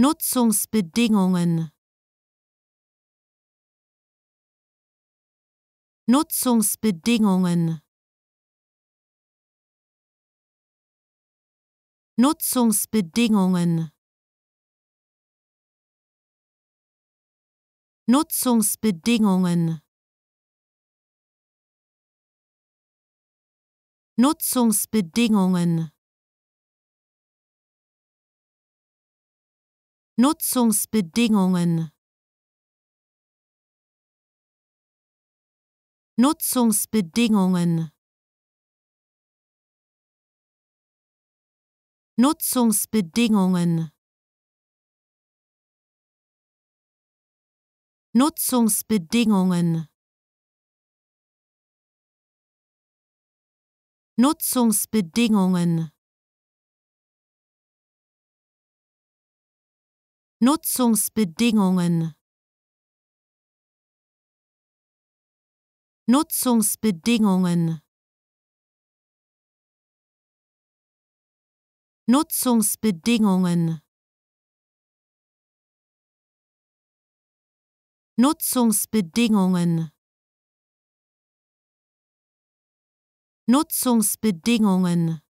Nutzungsbedingungen Nutzungsbedingungen Nutzungsbedingungen Nutzungsbedingungen Nutzungsbedingungen Nutzungsbedingungen Nutzungsbedingungen Nutzungsbedingungen Nutzungsbedingungen Nutzungsbedingungen Nutzungsbedingungen Nutzungsbedingungen Nutzungsbedingungen Nutzungsbedingungen Nutzungsbedingungen